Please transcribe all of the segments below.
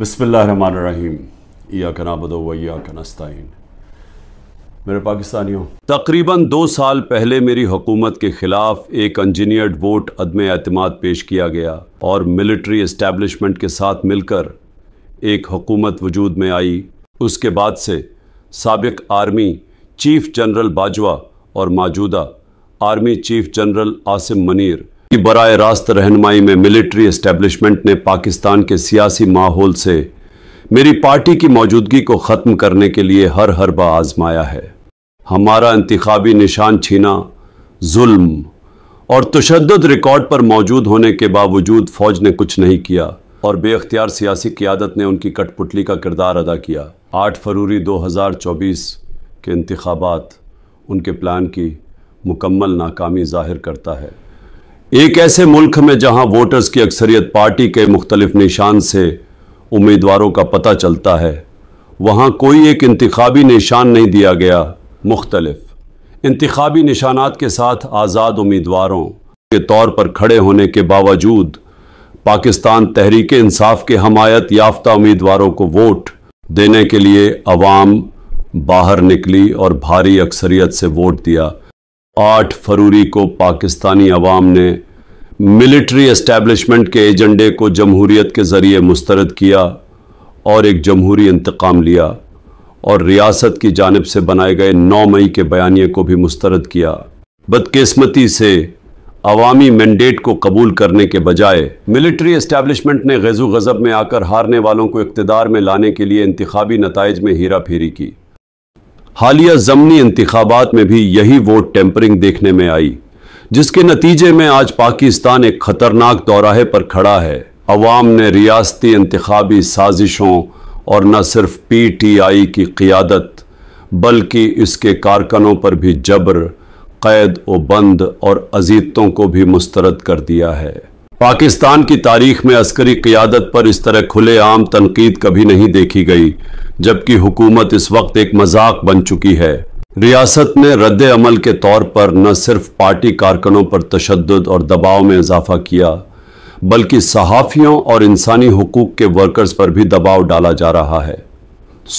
بسم اللہ الرحمن الرحیم و میرے پاکستانیوں تقریباً دو سال پہلے میری حکومت کے خلاف ایک انجینئرڈ ووٹ عدم اعتماد پیش کیا گیا اور ملٹری اسٹیبلشمنٹ کے ساتھ مل کر ایک حکومت وجود میں آئی اس کے بعد سے سابق آرمی چیف جنرل باجوہ اور موجودہ army chief general Asim Munir کی برائے راست رہنمائی میں ملٹری اسٹیبلشمنٹ نے پاکستان کے سیاسی ماحول سے میری پارٹی کی موجودگی کو ختم کرنے کے لیے ہر ہر با آزمایا ہے ہمارا انتخابی نشان چھینا ظلم اور تشدد ریکارڈ پر موجود ہونے کے باوجود فوج نے کچھ نہیں کیا اور بے اختیار سیاسی قیادت نے ان کی کٹ پٹلی کا کردار ادا کیا آٹھ فروری دو ہزار چوبیس کے انتخابات ان کے پلان کی مکمل ناکامی ظاہر کرتا ہے ایک ایسے ملک میں جہاں ووٹرز کی اکثریت پارٹی کے مختلف نشان سے امیدواروں کا پتہ چلتا ہے وہاں کوئی ایک انتخابی نشان نہیں دیا گیا مختلف انتخابی نشانات کے ساتھ آزاد امیدواروں کے طور پر کھڑے ہونے کے باوجود پاکستان تحریک انصاف کے حمایت یافتہ امیدواروں کو ووٹ دینے کے لیے عوام باہر نکلی اور بھاری اکثریت سے ووٹ دیا آٹھ فروری کو پاکستانی عوام نے ملٹری اسٹیبلشمنٹ کے ایجنڈے کو جمہوریت کے ذریعے مسترد کیا اور ایک جمہوری انتقام لیا اور ریاست کی جانب سے بنائے گئے نو مئی کے بیانیے کو بھی مسترد کیا بدقسمتی سے عوامی مینڈیٹ کو قبول کرنے کے بجائے ملٹری اسٹیبلشمنٹ نے غزو غضب میں آ کر ہارنے والوں کو اقتدار میں لانے کے لیے انتخابی نتائج میں ہیرا پھیری کی حالیہ ضمنی انتخابات میں بھی یہی ووٹ ٹیمپرنگ دیکھنے میں آئی جس کے نتیجے میں آج پاکستان ایک خطرناک دوراہے پر کھڑا ہے عوام نے ریاستی انتخابی سازشوں اور نہ صرف پی ٹی آئی کی قیادت بلکہ اس کے کارکنوں پر بھی جبر قید و بند اور عزیتوں کو بھی مسترد کر دیا ہے پاکستان کی تاریخ میں عسکری قیادت پر اس طرح کھلے عام تنقید کبھی نہیں دیکھی گئی جبکہ حکومت اس وقت ایک مذاق بن چکی ہے ریاست نے رد عمل کے طور پر نہ صرف پارٹی کارکنوں پر تشدد اور دباؤ میں اضافہ کیا بلکہ صحافیوں اور انسانی حقوق کے ورکرز پر بھی دباؤ ڈالا جا رہا ہے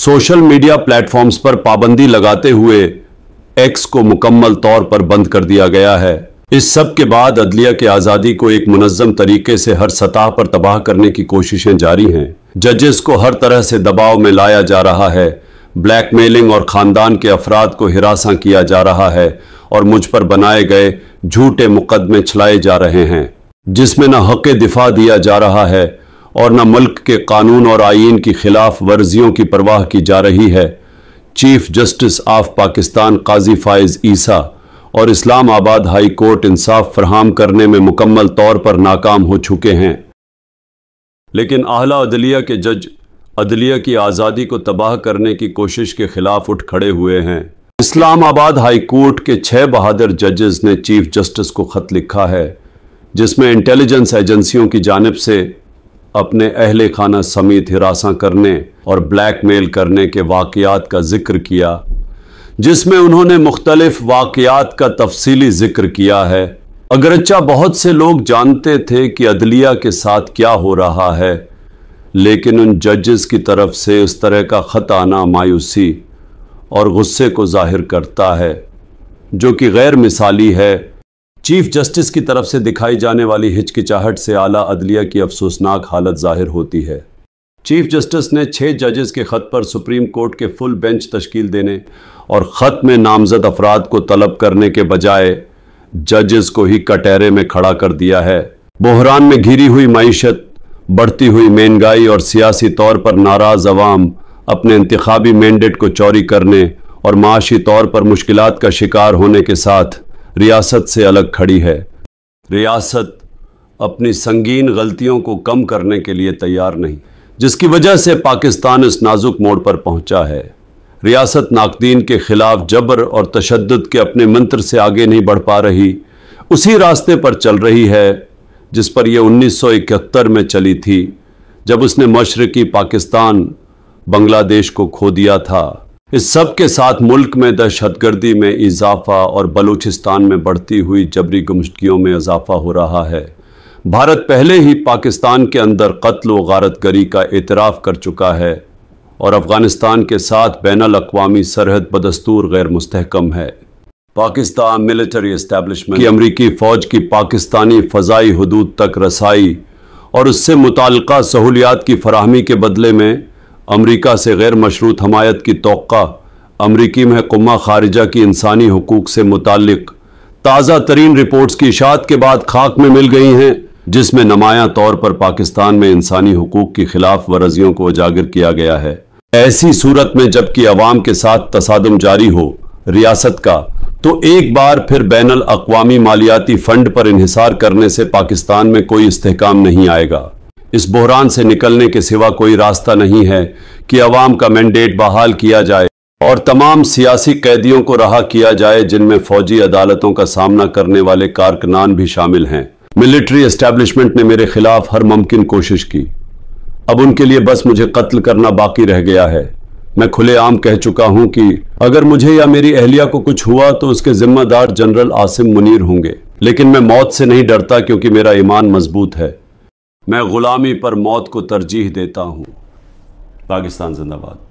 سوشل میڈیا پلیٹ فارمز پر پابندی لگاتے ہوئے ایکس کو مکمل طور پر بند کر دیا گیا ہے اس سب کے بعد عدلیہ کے آزادی کو ایک منظم طریقے سے ہر سطح پر تباہ کرنے کی کوششیں جاری ہیں ججز کو ہر طرح سے دباؤ میں لایا جا رہا ہے بلیک میلنگ اور خاندان کے افراد کو ہراساں کیا جا رہا ہے اور مجھ پر بنائے گئے جھوٹے مقدمے چھلائے جا رہے ہیں جس میں نہ حق دفاع دیا جا رہا ہے اور نہ ملک کے قانون اور آئین کی خلاف ورزیوں کی پرواہ کی جا رہی ہے چیف جسٹس آف پاکستان قاضی فائز عیسیٰ اور اسلام آباد ہائی کورٹ انصاف فراہم کرنے میں مکمل طور پر ناکام ہو چکے ہیں لیکن اہلا عدلیہ کے جج عدلیہ کی آزادی کو تباہ کرنے کی کوشش کے خلاف اٹھ کھڑے ہوئے ہیں اسلام آباد ہائی کورٹ کے چھ بہادر ججز نے چیف جسٹس کو خط لکھا ہے جس میں انٹیلیجنس ایجنسیوں کی جانب سے اپنے اہل خانہ سمیت ہراساں کرنے اور بلیک میل کرنے کے واقعات کا ذکر کیا جس میں انہوں نے مختلف واقعات کا تفصیلی ذکر کیا ہے اگرچہ بہت سے لوگ جانتے تھے کہ عدلیہ کے ساتھ کیا ہو رہا ہے لیکن ان ججز کی طرف سے اس طرح کا خط آنا مایوسی اور غصے کو ظاہر کرتا ہے جو کہ غیر مثالی ہے چیف جسٹس کی طرف سے دکھائی جانے والی ہچکچاہٹ سے اعلیٰ عدلیہ کی افسوسناک حالت ظاہر ہوتی ہے چیف جسٹس نے چھ ججز کے خط پر سپریم کورٹ کے فل بینچ تشکیل دینے اور خط میں نامزد افراد کو طلب کرنے کے بجائے ججز کو ہی کٹہرے میں کھڑا کر دیا ہے بحران میں گھری ہوئی معیشت بڑھتی ہوئی مہنگائی اور سیاسی طور پر ناراض عوام اپنے انتخابی مینڈیٹ کو چوری کرنے اور معاشی طور پر مشکلات کا شکار ہونے کے ساتھ ریاست سے الگ کھڑی ہے ریاست اپنی سنگین غلطیوں کو کم کرنے کے لیے تیار نہیں جس کی وجہ سے پاکستان اس نازک موڑ پر پہنچا ہے ریاست ناقدین کے خلاف جبر اور تشدد کے اپنے منتر سے آگے نہیں بڑھ پا رہی اسی راستے پر چل رہی ہے جس پر یہ انیس سو اکہتر میں چلی تھی جب اس نے مشرقی پاکستان بنگلہ دیش کو کھو دیا تھا اس سب کے ساتھ ملک میں دہشت گردی میں اضافہ اور بلوچستان میں بڑھتی ہوئی جبری گمشتگیوں میں اضافہ ہو رہا ہے بھارت پہلے ہی پاکستان کے اندر قتل و غارت گری کا اعتراف کر چکا ہے اور افغانستان کے ساتھ بین الاقوامی سرحد بدستور غیر مستحکم ہے پاکستان ملٹری اسٹیبلشمنٹ کی امریکی فوج کی پاکستانی فضائی حدود تک رسائی اور اس سے متعلقہ سہولیات کی فراہمی کے بدلے میں امریکہ سے غیر مشروط حمایت کی توقع امریکی محکمہ خارجہ کی انسانی حقوق سے متعلق تازہ ترین رپورٹس کی اشاعت کے بعد خاک میں مل گئی ہیں جس میں نمایاں طور پر پاکستان میں انسانی حقوق کی خلاف ورزیوں کو اجاگر کیا گیا ہے ایسی صورت میں جب کہ عوام کے ساتھ تصادم جاری ہو ریاست کا تو ایک بار پھر بین الاقوامی مالیاتی فنڈ پر انحصار کرنے سے پاکستان میں کوئی استحکام نہیں آئے گا اس بحران سے نکلنے کے سوا کوئی راستہ نہیں ہے کہ عوام کا مینڈیٹ بحال کیا جائے اور تمام سیاسی قیدیوں کو رہا کیا جائے جن میں فوجی عدالتوں کا سامنا کرنے والے کارکنان بھی شامل ہیں ملٹری اسٹیبلشمنٹ نے میرے خلاف ہر ممکن کوشش کی اب ان کے لیے بس مجھے قتل کرنا باقی رہ گیا ہے میں کھلے عام کہہ چکا ہوں کہ اگر مجھے یا میری اہلیہ کو کچھ ہوا تو اس کے ذمہ دار جنرل آسم منیر ہوں گے لیکن میں موت سے نہیں ڈرتا کیونکہ میرا ایمان مضبوط ہے میں غلامی پر موت کو ترجیح دیتا ہوں پاکستان زندہ باد